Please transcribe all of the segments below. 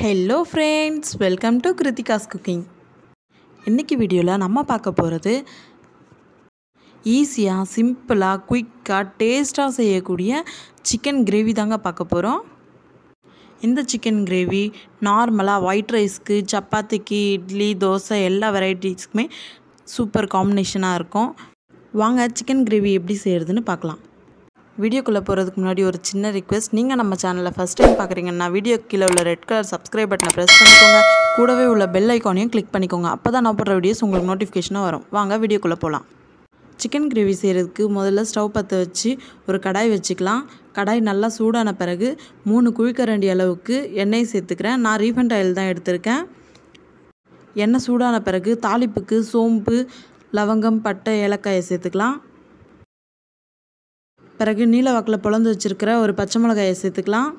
hello friends welcome to Kiruthika's cooking இன்றைக்கி வீடியோவில் நம்ம பார்க்க போகிறது ஈஸியாக சிம்பிளாக குயிக்காக டேஸ்ட்டாக செய்யக்கூடிய சிக்கன் கிரேவி தாங்க பார்க்க போகிறோம் இந்த சிக்கன் கிரேவி நார்மலாக ஒயிட் ரைஸ்க்கு சப்பாத்திக்கு இட்லி தோசை எல்லா வெரைட்டிஸ்க்குமே சூப்பர் காம்பினேஷனாக இருக்கும் வாங்க சிக்கன் கிரேவி எப்படி செய்கிறதுன்னு பார்க்கலாம் வீடியோக்குள்ளே போகிறதுக்கு முன்னாடி ஒரு சின்ன ரிக்வெஸ்ட் நீங்கள் நம்ம சேனலில் ஃபஸ்ட் டைம் பார்க்குறீங்கன்னா வீடியோ கீழே உள்ள ரெட் கலர் சப்ஸ்கிரைப் பட்டனை ப்ரெஸ் பண்ணிக்கோங்க கூடவே உள்ள பெல் ஐக்கானையும் கிளிக் பண்ணிக்கோங்க அப்போ தான் நான் போடுற வீடியோஸ் உங்களுக்கு நோட்டிஃபிகேஷனாக வரும் வாங்க வீடியோக்குள்ளே போகலாம் சிக்கன் கிரேவி செய்கிறதுக்கு முதல்ல ஸ்டவ் பற்ற வச்சு ஒரு கடாய் வச்சுக்கலாம் கடாய் நல்லா சூடான பிறகு மூணு குழிக்கரண்டி அளவுக்கு எண்ணெய் சேர்த்துக்கிறேன் நான் ரீஃபண்ட் ஆயில் தான் எடுத்திருக்கேன் எண்ணெய் சூடான பிறகு தாளிப்புக்கு சோம்பு லவங்கம் பட்டை ஏலக்காயை சேர்த்துக்கலாம் பிறகு நீல வாக்கில் பொழந்து வச்சுருக்கிற ஒரு பச்சை மிளகாயை சேர்த்துக்கலாம்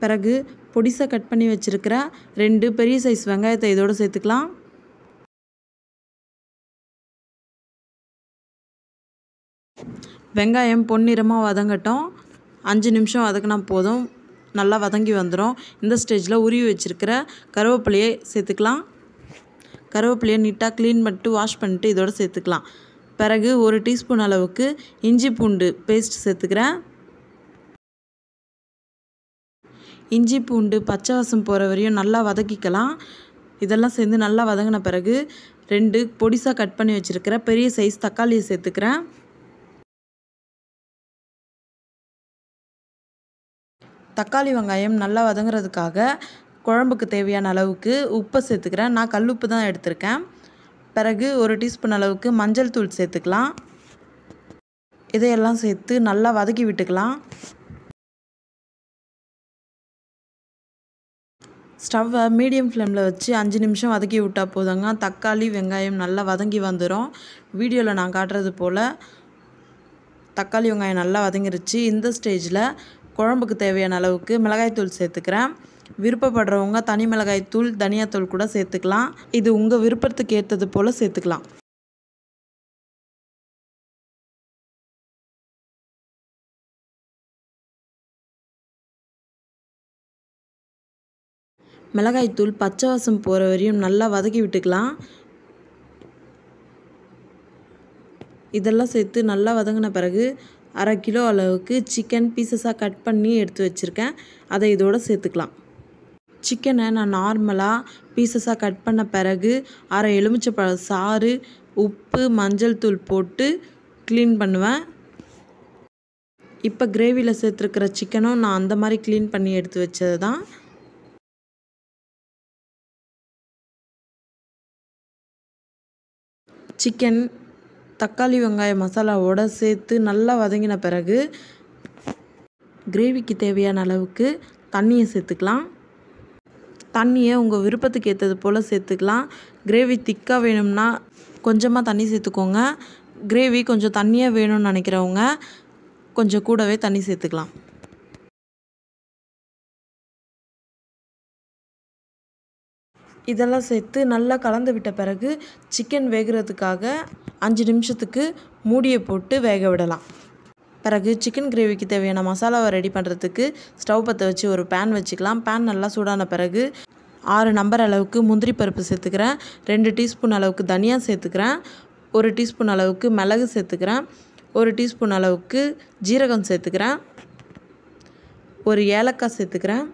பிறகு பொடிசாக கட் பண்ணி வச்சுருக்கிற ரெண்டு பெரிய சைஸ் வெங்காயத்தை இதோடு சேர்த்துக்கலாம் வெங்காயம் பொன்னிறமாக வதங்கட்டும் அஞ்சு நிமிஷம் வதக்கினா போதும் நல்லா வதங்கி வந்துடும் இந்த ஸ்டேஜில் உருவி வச்சுருக்கிற கருவேப்பிலையை சேர்த்துக்கலாம் கருவேப்பிலையை நீட்டாக க்ளீன் பண்ணிட்டு வாஷ் பண்ணிட்டு இதோடு சேர்த்துக்கலாம் பிறகு ஒரு டீஸ்பூன் அளவுக்கு இஞ்சி பூண்டு பேஸ்ட் சேர்த்துக்கிறேன் இஞ்சி பூண்டு பச்சை வசம் போகிற வரையும் நல்லா வதக்கிக்கலாம் இதெல்லாம் சேர்ந்து நல்லா வதங்கின பிறகு ரெண்டு பொடிசாக கட் பண்ணி வச்சுருக்கிற பெரிய சைஸ் தக்காளியை சேர்த்துக்கிறேன் தக்காளி வெங்காயம் நல்லா வதங்குறதுக்காக குழம்புக்கு தேவையான அளவுக்கு உப்பை சேர்த்துக்கிறேன் நான் கல்லுப்பு தான் எடுத்திருக்கேன் பிறகு ஒரு டீஸ்பூன் அளவுக்கு மஞ்சள் தூள் சேர்த்துக்கலாம் இதையெல்லாம் சேர்த்து நல்லா வதக்கி விட்டுக்கலாம் ஸ்டவ்வை மீடியம் ஃப்ளேமில் வச்சு அஞ்சு நிமிஷம் வதக்கி விட்டால் போதுங்க தக்காளி வெங்காயம் நல்லா வதங்கி வந்துடும் வீடியோவில் நான் காட்டுறது போல் தக்காளி வெங்காயம் நல்லா வதங்கிருச்சு இந்த ஸ்டேஜில் குழம்புக்கு தேவையான அளவுக்கு மிளகாய்த்தூள் சேர்த்துக்கிறேன் விருப்பப்படுறவங்க தனி மிளகாய் தூள் தனியாத்தூள் கூட சேர்த்துக்கலாம் இது உங்கள் விருப்பத்துக்கு ஏற்றது போல் சேர்த்துக்கலாம் மிளகாய்த்தூள் பச்சை வாசம் போகிற வரையும் நல்லா வதக்கி விட்டுக்கலாம் இதெல்லாம் சேர்த்து நல்லா வதங்கின பிறகு அரை கிலோ அளவுக்கு சிக்கன் பீசஸாக கட் பண்ணி எடுத்து வச்சுருக்கேன் அதை இதோடு சேர்த்துக்கலாம் சிக்கனை நான் நார்மலாக பீசஸாக கட் பண்ண பிறகு அரை எலுமிச்சை சாறு உப்பு மஞ்சள் தூள் போட்டு க்ளீன் பண்ணுவேன் இப்போ கிரேவியில் சேர்த்துருக்கிற சிக்கனும் நான் அந்த மாதிரி க்ளீன் பண்ணி எடுத்து வச்சது தான் சிக்கன் தக்காளி வெங்காய மசாலாவோட சேர்த்து நல்லா வதங்கின பிறகு கிரேவிக்கு தேவையான அளவுக்கு தண்ணியை சேர்த்துக்கலாம் தண்ணியை உங்கள் விருப்பத்துக்கு ஏற்றது போல் சேர்த்துக்கலாம் கிரேவி திக்காக வேணும்னா கொஞ்சமாக தண்ணி சேர்த்துக்கோங்க கிரேவி கொஞ்சம் தண்ணியாக வேணும்னு நினைக்கிறவங்க கொஞ்சம் கூடவே தண்ணி சேர்த்துக்கலாம் இதெல்லாம் சேர்த்து நல்லா கலந்து விட்ட பிறகு சிக்கன் வேகிறதுக்காக அஞ்சு நிமிஷத்துக்கு மூடியை போட்டு வேக விடலாம் பிறகு சிக்கன் கிரேவிக்கு தேவையான மசாலாவை ரெடி பண்ணுறதுக்கு ஸ்டவ் பற்ற வச்சு ஒரு பேன் வச்சுக்கலாம் பேன் நல்லா சூடான பிறகு ஆறு நம்பர் அளவுக்கு முந்திரி பருப்பு சேர்த்துக்கிறேன் ரெண்டு டீஸ்பூன் அளவுக்கு தனியா சேர்த்துக்கிறேன் ஒரு டீஸ்பூன் அளவுக்கு மிளகு சேர்த்துக்கிறேன் ஒரு டீஸ்பூன் அளவுக்கு ஜீரகம் சேர்த்துக்கிறேன் ஒரு ஏலக்காய் சேர்த்துக்கிறேன்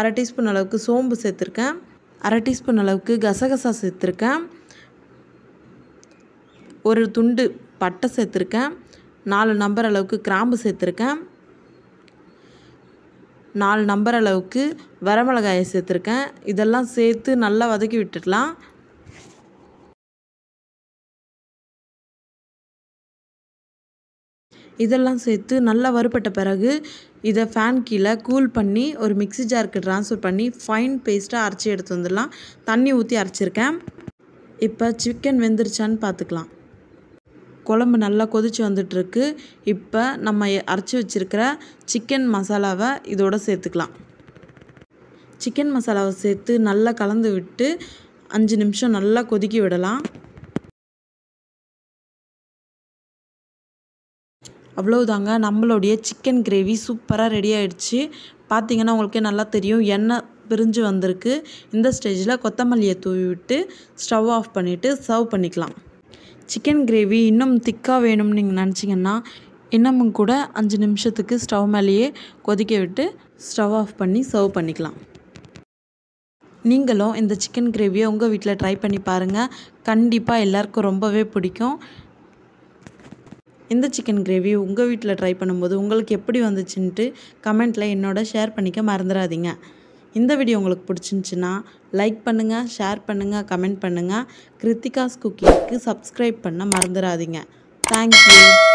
அரை டீஸ்பூன் அளவுக்கு சோம்பு சேர்த்துருக்கேன் அரை டீஸ்பூன் அளவுக்கு கசகசா சேர்த்துருக்கேன் ஒரு துண்டு பட்டை சேர்த்துருக்கேன் நாலு நம்பர் அளவுக்கு கிராம்பு சேர்த்துருக்கேன் நாலு நம்பர் அளவுக்கு வரமிளகாயை சேர்த்துருக்கேன் இதெல்லாம் சேர்த்து நல்லா வதக்கி விட்டுடலாம் இதெல்லாம் சேர்த்து நல்லா வறுப்பட்ட பிறகு இதை ஃபேன் கீழே கூல் பண்ணி ஒரு மிக்சி ஜாருக்கு ட்ரான்ஸ்ஃபர் பண்ணி ஃபைன் பேஸ்ட்டாக அரைச்சி எடுத்து வந்துடலாம் தண்ணி ஊற்றி அரைச்சிருக்கேன் இப்போ சிக்கன் வெந்துருச்சான்னு பார்த்துக்கலாம் குழம்பு நல்லா கொதித்து வந்துட்டுருக்கு இப்போ நம்ம அரைச்சி வச்சுருக்கிற சிக்கன் மசாலாவை இதோடு சேர்த்துக்கலாம் சிக்கன் மசாலாவை சேர்த்து நல்லா கலந்து விட்டு அஞ்சு நிமிஷம் நல்லா கொதிக்க விடலாம் அவ்வளவுதாங்க நம்மளுடைய சிக்கன் கிரேவி சூப்பராக ரெடி ஆகிடுச்சு பார்த்திங்கன்னா உங்களுக்கே நல்லா தெரியும் எண்ணெய் பிரிஞ்சு வந்திருக்கு இந்த ஸ்டேஜில் கொத்தமல்லியை தூவி விட்டு ஸ்டவ் ஆஃப் பண்ணிவிட்டு சர்வ் பண்ணிக்கலாம் சிக்கன் கிரேவி இன்னும் திக்காக வேணும்னு நீங்கள் நினச்சிங்கன்னா இன்னமும் கூட அஞ்சு நிமிஷத்துக்கு ஸ்டவ் மேலேயே கொதிக்க விட்டு ஸ்டவ் ஆஃப் பண்ணி சர்வ் பண்ணிக்கலாம் நீங்களும் இந்த சிக்கன் கிரேவியை உங்கள் வீட்டில் ட்ரை பண்ணி பாருங்கள் கண்டிப்பாக எல்லாருக்கும் ரொம்பவே பிடிக்கும் இந்த சிக்கன் கிரேவி உங்கள் வீட்டில் ட்ரை பண்ணும்போது உங்களுக்கு எப்படி வந்துச்சுன்ட்டு கமெண்ட்டில் என்னோட ஷேர் பண்ணிக்க மறந்துடாதீங்க இந்த வீடியோ உங்களுக்கு பிடிச்சிருந்துச்சின்னா லைக் பண்ணுங்கள் ஷேர் பண்ணுங்கள் கமெண்ட் பண்ணுங்கள் கிருத்திகாஸ் குக்கிங்க்கு சப்ஸ்கிரைப் பண்ண மறந்துடாதீங்க தேங்க்யூ